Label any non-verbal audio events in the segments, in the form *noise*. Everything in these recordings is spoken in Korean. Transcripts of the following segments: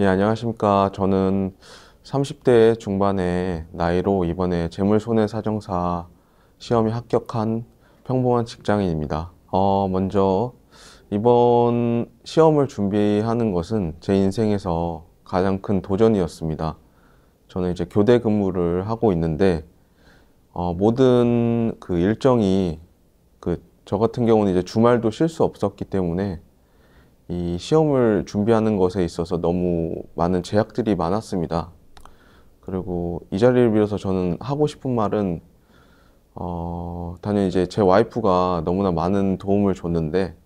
예, 안녕하십니까. 저는 30대 중반의 나이로 이번에 재물손해사정사 시험에 합격한 평범한 직장인입니다. 어, 먼저 이번 시험을 준비하는 것은 제 인생에서 가장 큰 도전이었습니다. 저는 이제 교대 근무를 하고 있는데 어, 모든 그 일정이 그 저 같은 경우는 이제 주말도 쉴 수 없었기 때문에 이 시험을 준비하는 것에 있어서 너무 많은 제약들이 많았습니다. 그리고 이 자리를 빌어서 저는 하고 싶은 말은 어, 당연히 이제 제 와이프가 너무나 많은 도움을 줬는데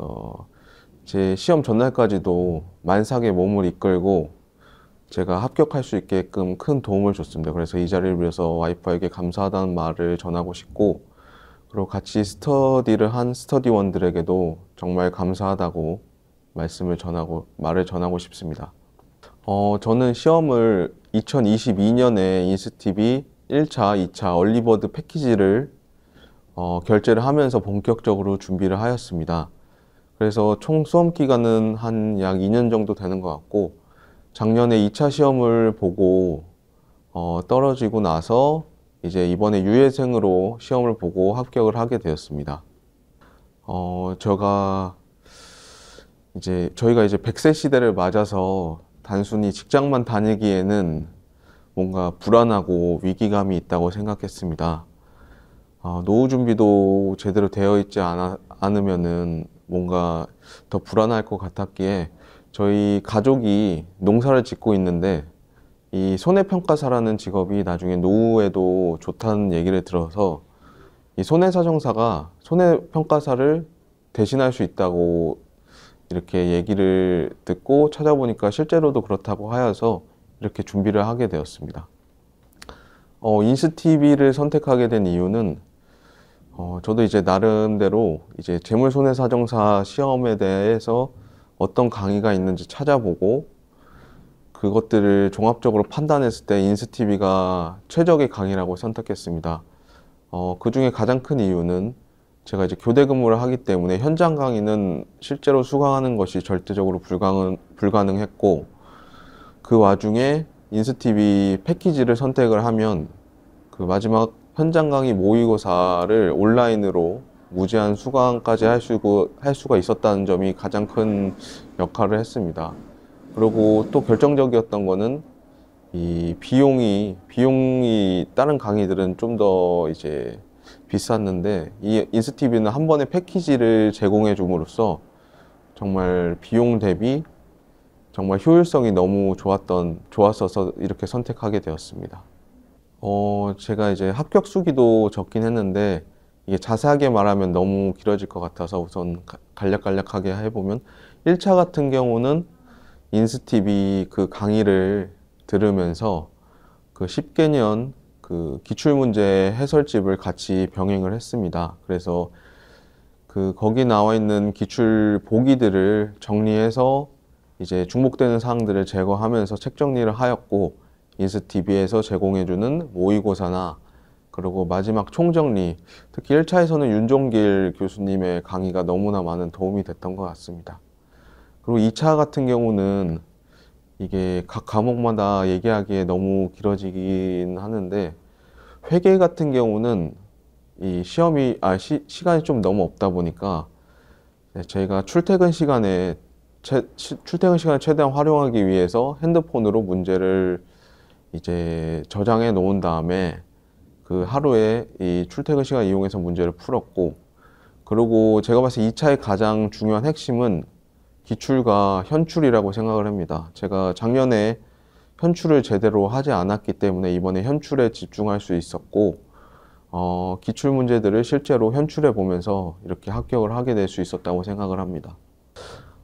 어, 제 시험 전날까지도 만삭의 몸을 이끌고 제가 합격할 수 있게끔 큰 도움을 줬습니다. 그래서 이 자리를 빌어서 와이프에게 감사하다는 말을 전하고 싶고 그리고 같이 스터디를 한 스터디원들에게도 정말 감사하다고 말씀을 전하고 말을 전하고 싶습니다. 어, 저는 시험을 2022년에 인스티비 1차, 2차 얼리버드 패키지를 어, 결제를 하면서 본격적으로 준비를 하였습니다. 그래서 총 수험 기간은 한 약 2년 정도 되는 것 같고 작년에 2차 시험을 보고 어, 떨어지고 나서 이제 이번에 유예생으로 시험을 보고 합격을 하게 되었습니다. 어, 제가 이제 저희가 이제 100세 시대를 맞아서 단순히 직장만 다니기에는 뭔가 불안하고 위기감이 있다고 생각했습니다. 어, 노후 준비도 제대로 되어 있지 않으면 뭔가 더 불안할 것 같았기에 저희 가족이 농사를 짓고 있는데 이 손해평가사라는 직업이 나중에 노후에도 좋다는 얘기를 들어서 이 손해사정사가 손해평가사를 대신할 수 있다고 이렇게 얘기를 듣고 찾아보니까 실제로도 그렇다고 하여서 이렇게 준비를 하게 되었습니다. 어, 인스TV를 선택하게 된 이유는 어, 저도 이제 나름대로 이제 재물손해사정사 시험에 대해서 어떤 강의가 있는지 찾아보고 그것들을 종합적으로 판단했을 때 인스티비가 최적의 강의라고 선택했습니다. 어, 그 중에 가장 큰 이유는 제가 이제 교대 근무를 하기 때문에 현장 강의는 실제로 수강하는 것이 절대적으로 불가능, 불가능했고 그 와중에 인스티비 패키지를 선택을 하면 그 마지막 현장 강의 모의고사를 온라인으로 무제한 수강까지 할, 수, 할 수가 있었다는 점이 가장 큰 역할을 했습니다. 그리고 또 결정적이었던 거는 이 비용이 비용이 다른 강의들은 좀 더 이제 비쌌는데 이 인스티비는 한 번에 패키지를 제공해 줌으로써 정말 비용 대비 정말 효율성이 너무 좋았던 좋았어서 이렇게 선택하게 되었습니다. 어, 제가 이제 합격 수기도 적긴 했는데 이게 자세하게 말하면 너무 길어질 것 같아서 우선 간략간략하게 해보면 1차 같은 경우는 인스티비 그 강의를 들으면서 그 10개년 그 기출문제 해설집을 같이 병행을 했습니다. 그래서 그 거기 나와 있는 기출 보기들을 정리해서 이제 중복되는 사항들을 제거하면서 책 정리를 하였고 인스티비에서 제공해주는 모의고사나 그리고 마지막 총정리 특히 1차에서는 윤종길 교수님의 강의가 너무나 많은 도움이 됐던 것 같습니다. 그리고 2차 같은 경우는 이게 각 과목마다 얘기하기에 너무 길어지긴 하는데 회계 같은 경우는 이 시험이 아 시, 시간이 좀 너무 없다 보니까 저희가 네, 출퇴근 시간에 채, 출퇴근 시간을 최대한 활용하기 위해서 핸드폰으로 문제를 이제 저장해 놓은 다음에 그 하루에 이 출퇴근 시간 이용해서 문제를 풀었고 그리고 제가 봤을 때 2차의 가장 중요한 핵심은 기출과 현출이라고 생각을 합니다. 제가 작년에 현출을 제대로 하지 않았기 때문에 이번에 현출에 집중할 수 있었고 어, 기출 문제들을 실제로 현출해 보면서 이렇게 합격을 하게 될 수 있었다고 생각을 합니다.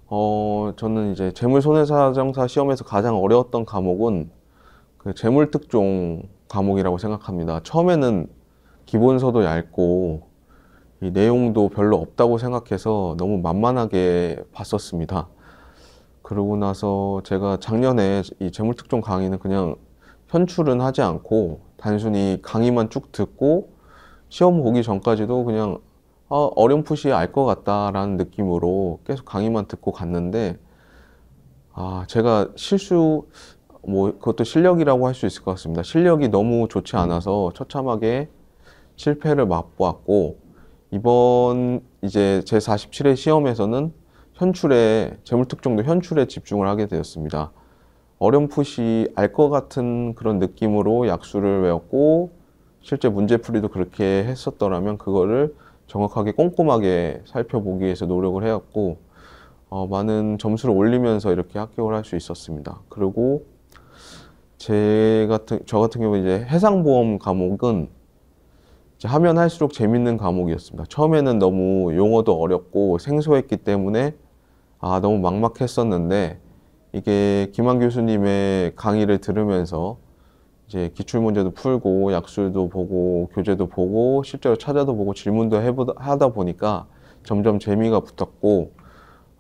어, 저는 이제 재물손해사정사 시험에서 가장 어려웠던 과목은 그 재물특종 과목이라고 생각합니다. 처음에는 기본서도 얇고 이 내용도 별로 없다고 생각해서 너무 만만하게 봤었습니다. 그러고 나서 제가 작년에 이 재물특종 강의는 그냥 현출은 하지 않고 단순히 강의만 쭉 듣고 시험 보기 전까지도 그냥 어, 어렴풋이 알 것 같다라는 느낌으로 계속 강의만 듣고 갔는데 아 제가 실수 뭐 그것도 실력이라고 할 수 있을 것 같습니다. 실력이 너무 좋지 않아서 처참하게 실패를 맛보았고 이번 이제 제47회 시험에서는 현출에 재물특종도 현출에 집중을 하게 되었습니다. 어렴풋이 알 것 같은 그런 느낌으로 약수를 외웠고 실제 문제풀이도 그렇게 했었더라면 그거를 정확하게 꼼꼼하게 살펴보기 위해서 노력을 해왔고 어, 많은 점수를 올리면서 이렇게 합격을 할 수 있었습니다. 그리고 제 같은 저 같은 경우 이제 해상보험 과목은 하면 할수록 재밌는 과목이었습니다. 처음에는 너무 용어도 어렵고 생소했기 때문에 아 너무 막막했었는데 이게 김한 교수님의 강의를 들으면서 이제 기출 문제도 풀고 약술도 보고 교재도 보고 실제로 찾아도 보고 질문도 해보다 하다 보니까 점점 재미가 붙었고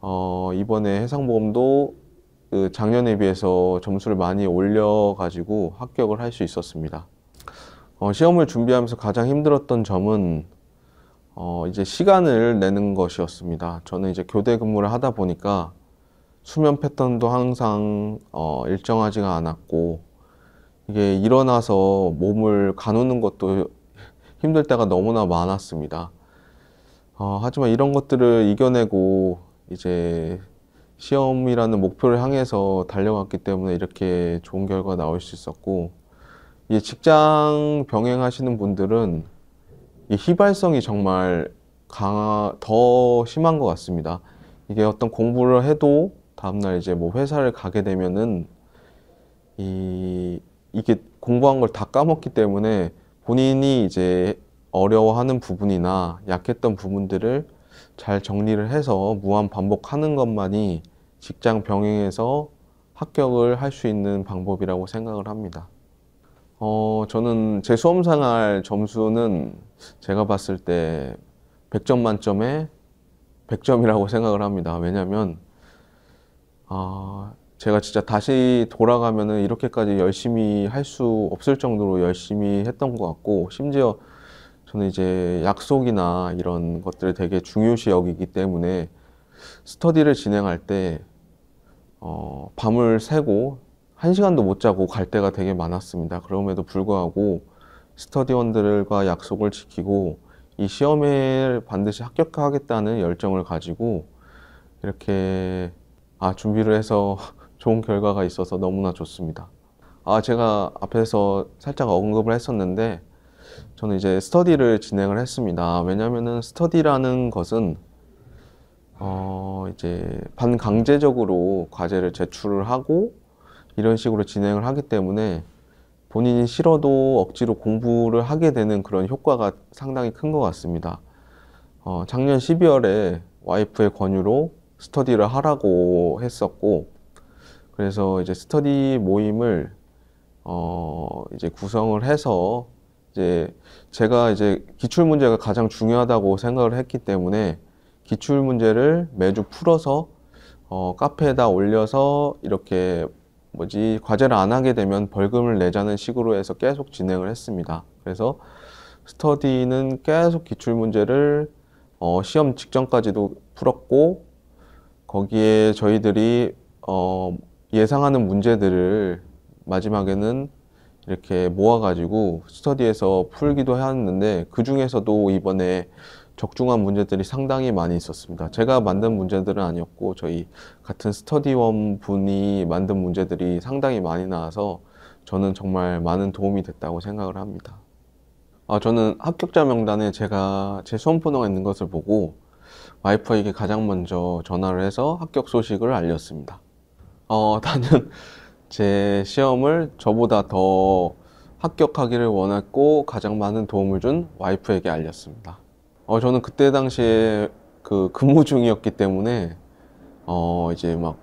어, 이번에 해상보험도 그 작년에 비해서 점수를 많이 올려가지고 합격을 할 수 있었습니다. 어, 시험을 준비하면서 가장 힘들었던 점은 어, 이제 시간을 내는 것이었습니다. 저는 이제 교대 근무를 하다 보니까 수면 패턴도 항상 어, 일정하지가 않았고 이게 일어나서 몸을 가누는 것도 힘들 때가 너무나 많았습니다. 어, 하지만 이런 것들을 이겨내고 이제 시험이라는 목표를 향해서 달려갔기 때문에 이렇게 좋은 결과 나올 수 있었고 이 직장 병행하시는 분들은 이 휘발성이 정말 강하, 더 심한 것 같습니다. 이게 어떤 공부를 해도 다음날 이제 뭐 회사를 가게 되면은 이, 이게 공부한 걸 다 까먹기 때문에 본인이 이제 어려워하는 부분이나 약했던 부분들을 잘 정리를 해서 무한 반복하는 것만이 직장 병행에서 합격을 할 수 있는 방법이라고 생각을 합니다. 어, 저는 제 수험 생활 점수는 제가 봤을 때 100점 만점에 100점이라고 생각을 합니다. 왜냐면, 하 아, 제가 진짜 다시 돌아가면은 이렇게까지 열심히 할 수 없을 정도로 열심히 했던 것 같고, 심지어 저는 이제 약속이나 이런 것들을 되게 중요시 여기기 때문에 스터디를 진행할 때, 어, 밤을 새고 한 시간도 못 자고 갈 때가 되게 많았습니다. 그럼에도 불구하고 스터디원들과 약속을 지키고 이 시험에 반드시 합격하겠다는 열정을 가지고 이렇게 아, 준비를 해서 *laughs* 좋은 결과가 있어서 너무나 좋습니다. 아, 제가 앞에서 살짝 언급을 했었는데 저는 이제 스터디를 진행을 했습니다. 왜냐면은 스터디라는 것은 어, 이제 반강제적으로 과제를 제출을 하고 이런 식으로 진행을 하기 때문에 본인이 싫어도 억지로 공부를 하게 되는 그런 효과가 상당히 큰 것 같습니다. 어, 작년 12월에 와이프의 권유로 스터디를 하라고 했었고, 그래서 이제 스터디 모임을 어, 이제 구성을 해서 이제 제가 이제 기출 문제가 가장 중요하다고 생각을 했기 때문에 기출 문제를 매주 풀어서 어, 카페에다 올려서 이렇게 뭐지 과제를 안 하게 되면 벌금을 내자는 식으로 해서 계속 진행을 했습니다. 그래서 스터디는 계속 기출 문제를 어, 시험 직전까지도 풀었고 거기에 저희들이 어, 예상하는 문제들을 마지막에는 이렇게 모아가지고 스터디에서 풀기도 했는데 그 중에서도 이번에 적중한 문제들이 상당히 많이 있었습니다. 제가 만든 문제들은 아니었고 저희 같은 스터디원 분이 만든 문제들이 상당히 많이 나와서 저는 정말 많은 도움이 됐다고 생각을 합니다. 아, 저는 합격자 명단에 제가 제 수험 번호가 있는 것을 보고 와이프에게 가장 먼저 전화를 해서 합격 소식을 알렸습니다. 어, *laughs* 나는 제 시험을 저보다 더 합격하기를 원했고 가장 많은 도움을 준 와이프에게 알렸습니다. 어, 저는 그때 당시에 그 근무 중이었기 때문에 어, 이제 막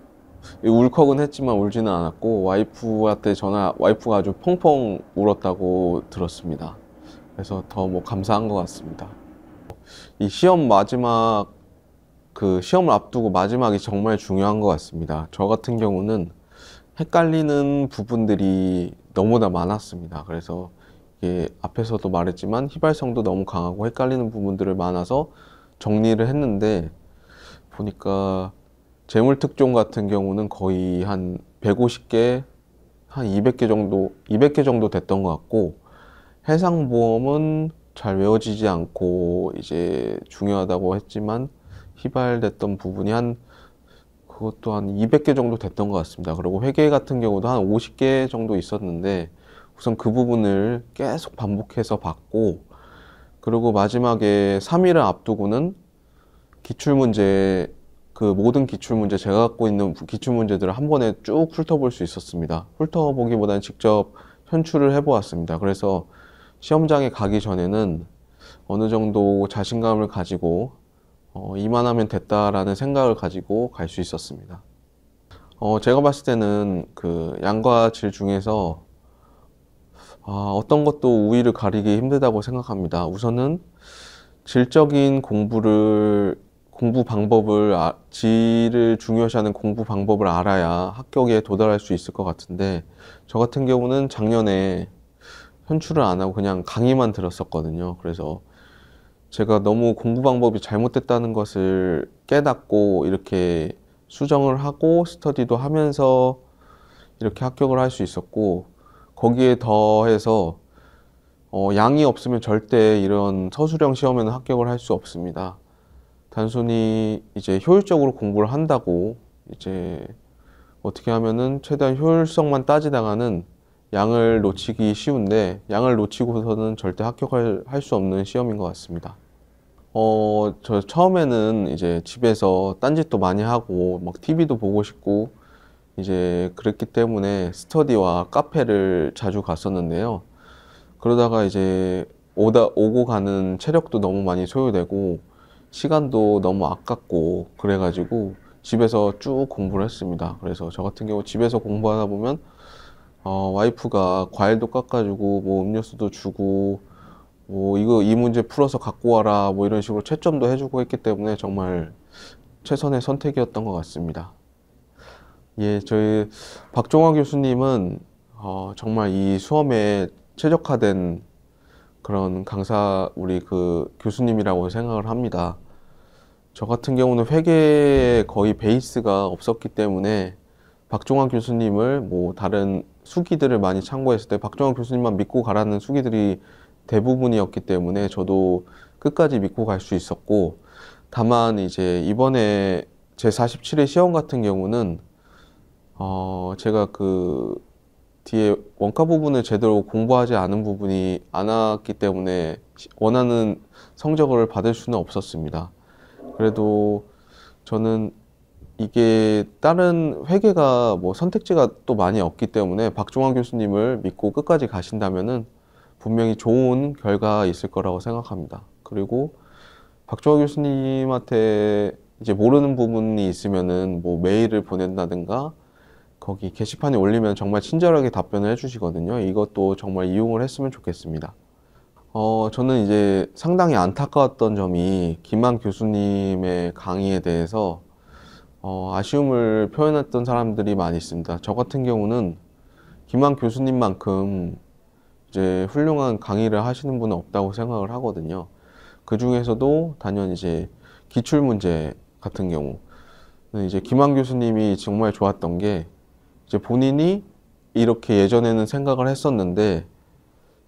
울컥은 했지만 울지는 않았고 와이프한테 전화 와이프가 아주 펑펑 울었다고 들었습니다. 그래서 더 뭐 감사한 것 같습니다. 이 시험 마지막 그 시험을 앞두고 마지막이 정말 중요한 것 같습니다. 저 같은 경우는 헷갈리는 부분들이 너무나 많았습니다. 그래서 예, 앞에서도 말했지만 휘발성도 너무 강하고 헷갈리는 부분들을 많아서 정리를 했는데 보니까 재물특종 같은 경우는 거의 한 150개, 한 200개 정도, 200개 정도 됐던 것 같고 해상보험은 잘 외워지지 않고 이제 중요하다고 했지만 휘발됐던 부분이 한 그것도 한 200개 정도 됐던 것 같습니다. 그리고 회계 같은 경우도 한 50개 정도 있었는데 우선 그 부분을 계속 반복해서 봤고 그리고 마지막에 3일을 앞두고는 기출문제 그 모든 기출문제 제가 갖고 있는 기출문제들을 한 번에 쭉 훑어볼 수 있었습니다. 훑어보기보다는 직접 현출을 해보았습니다. 그래서 시험장에 가기 전에는 어느 정도 자신감을 가지고 어, 이만하면 됐다라는 생각을 가지고 갈 수 있었습니다. 어, 제가 봤을 때는 그 양과 질 중에서 아, 어떤 것도 우위를 가리기 힘들다고 생각합니다. 우선은 질적인 공부를 공부 방법을 아, 질을 중요시하는 공부 방법을 알아야 합격에 도달할 수 있을 것 같은데 저 같은 경우는 작년에 현출을 안 하고 그냥 강의만 들었었거든요. 그래서 제가 너무 공부 방법이 잘못됐다는 것을 깨닫고 이렇게 수정을 하고 스터디도 하면서 이렇게 합격을 할 수 있었고 거기에 더해서 어, 양이 없으면 절대 이런 서술형 시험에는 합격을 할 수 없습니다. 단순히 이제 효율적으로 공부를 한다고 이제 어떻게 하면은 최대한 효율성만 따지다가는 양을 놓치기 쉬운데 양을 놓치고서는 절대 합격할 할 수 없는 시험인 것 같습니다. 어, 저 처음에는 이제 집에서 딴짓도 많이 하고 막 TV도 보고 싶고 이제 그랬기 때문에 스터디와 카페를 자주 갔었는데요. 그러다가 이제 오다 오고 가는 체력도 너무 많이 소요되고 시간도 너무 아깝고 그래가지고 집에서 쭉 공부를 했습니다. 그래서 저 같은 경우 집에서 공부하다 보면 어, 와이프가 과일도 깎아주고 뭐 음료수도 주고 뭐 이거 이 문제 풀어서 갖고 와라 뭐 이런 식으로 채점도 해주고 했기 때문에 정말 최선의 선택이었던 것 같습니다. 예, 저희 박종화 교수님은 어, 정말 이 수험에 최적화된 그런 강사 우리 그 교수님이라고 생각을 합니다. 저 같은 경우는 회계에 거의 베이스가 없었기 때문에 박종환 교수님을 뭐 다른 수기들을 많이 참고했을 때 박종환 교수님만 믿고 가라는 수기들이 대부분이었기 때문에 저도 끝까지 믿고 갈 수 있었고 다만 이제 이번에 제47회 시험 같은 경우는 어, 제가 그 뒤에 원가 부분을 제대로 공부하지 않은 부분이 않았기 때문에 원하는 성적을 받을 수는 없었습니다. 그래도 저는 이게 다른 회계가 뭐 선택지가 또 많이 없기 때문에 박종환 교수님을 믿고 끝까지 가신다면은 분명히 좋은 결과 있을 거라고 생각합니다. 그리고 박종환 교수님한테 이제 모르는 부분이 있으면은 뭐 메일을 보낸다든가 거기 게시판에 올리면 정말 친절하게 답변을 해주시거든요. 이것도 정말 이용을 했으면 좋겠습니다. 어, 저는 이제 상당히 안타까웠던 점이 김한 교수님의 강의에 대해서 어, 아쉬움을 표현했던 사람들이 많이 있습니다. 저 같은 경우는 김한 교수님만큼 이제 훌륭한 강의를 하시는 분은 없다고 생각을 하거든요. 그 중에서도 단연 이제 기출 문제 같은 경우 네, 이제 김한 교수님이 정말 좋았던 게 이제 본인이 이렇게 예전에는 생각을 했었는데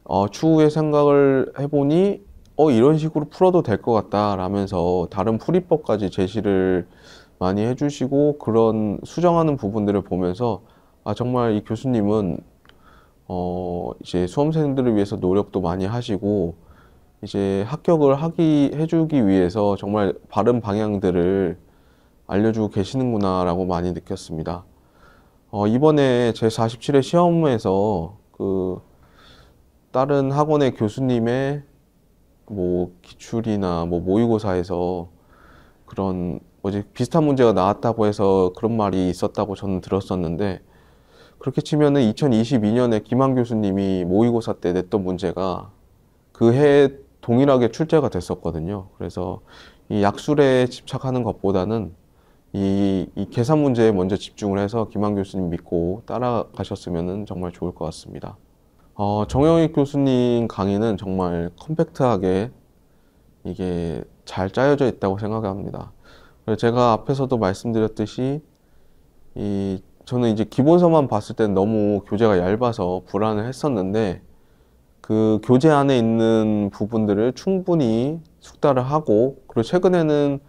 어, 추후에 생각을 해보니 어 이런 식으로 풀어도 될 것 같다 라면서 다른 풀이법까지 제시를 많이 해주시고 그런 수정하는 부분들을 보면서 아 정말 이 교수님은 어 이제 수험생들을 위해서 노력도 많이 하시고 이제 합격을 하기 해주기 위해서 정말 바른 방향들을 알려주고 계시는구나라고 많이 느꼈습니다. 어, 이번에 제 47회 시험에서 그 다른 학원의 교수님의 뭐 기출이나 뭐 모의고사에서 그런 뭐지 비슷한 문제가 나왔다고 해서 그런 말이 있었다고 저는 들었었는데 그렇게 치면은 2022년에 김한 교수님이 모의고사 때 냈던 문제가 그 해에 동일하게 출제가 됐었거든요. 그래서 이 약술에 집착하는 것보다는 이, 이 계산 문제에 먼저 집중을 해서 김한 교수님 믿고 따라가셨으면 정말 좋을 것 같습니다. 어, 정영익 교수님 강의는 정말 컴팩트하게 이게 잘 짜여져 있다고 생각합니다. 제가 앞에서도 말씀드렸듯이 이 저는 이제 기본서만 봤을 땐 너무 교재가 얇아서 불안을 했었는데 그 교재 안에 있는 부분들을 충분히 숙달을 하고 그리고 최근에는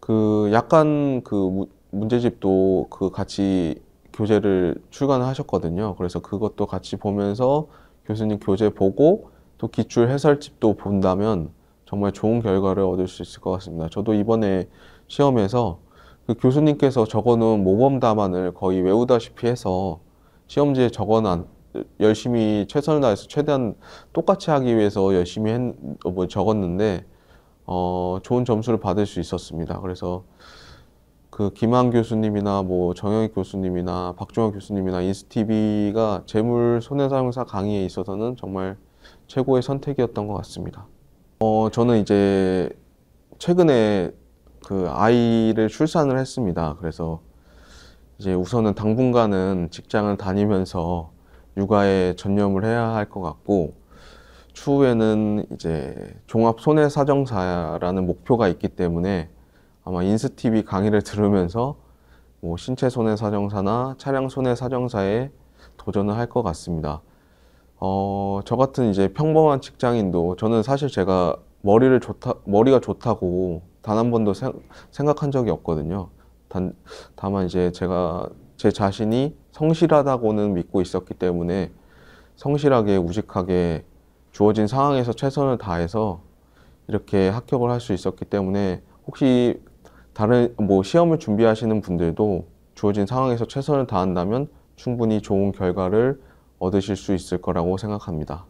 그 약간 그 문제집도 그 같이 교재를 출간을 하셨거든요. 그래서 그것도 같이 보면서 교수님 교재 보고 또 기출 해설집도 본다면 정말 좋은 결과를 얻을 수 있을 것 같습니다. 저도 이번에 시험에서 그 교수님께서 적어놓은 모범 답안을 거의 외우다시피 해서 시험지에 적어놓은 열심히 최선을 다해서 최대한 똑같이 하기 위해서 열심히 했, 어, 뭐 적었는데 어, 좋은 점수를 받을 수 있었습니다. 그래서 그 김한 교수님이나 뭐 정영익 교수님이나 박종혁 교수님이나 인스티비가 재물 손해사용사 강의에 있어서는 정말 최고의 선택이었던 것 같습니다. 어, 저는 이제 최근에 그 아이를 출산을 했습니다. 그래서 이제 우선은 당분간은 직장을 다니면서 육아에 전념을 해야 할 것 같고 추후에는 이제 종합 손해사정사라는 목표가 있기 때문에 아마 인스티비 강의를 *laughs* 들으면서 뭐 신체 손해사정사나 차량 손해사정사에 도전을 할 것 같습니다. 어, 저 같은 이제 평범한 직장인도 저는 사실 제가 머리를 좋다, 머리가 좋다고 단 한 번도 생, 각한 적이 없거든요. 단, 다만 이제 제가 제 자신이 성실하다고는 믿고 있었기 때문에 성실하게 우직하게 주어진 상황에서 최선을 다해서 이렇게 합격을 할 수 있었기 때문에 혹시 다른 뭐 시험을 준비하시는 분들도 주어진 상황에서 최선을 다한다면 충분히 좋은 결과를 얻으실 수 있을 거라고 생각합니다.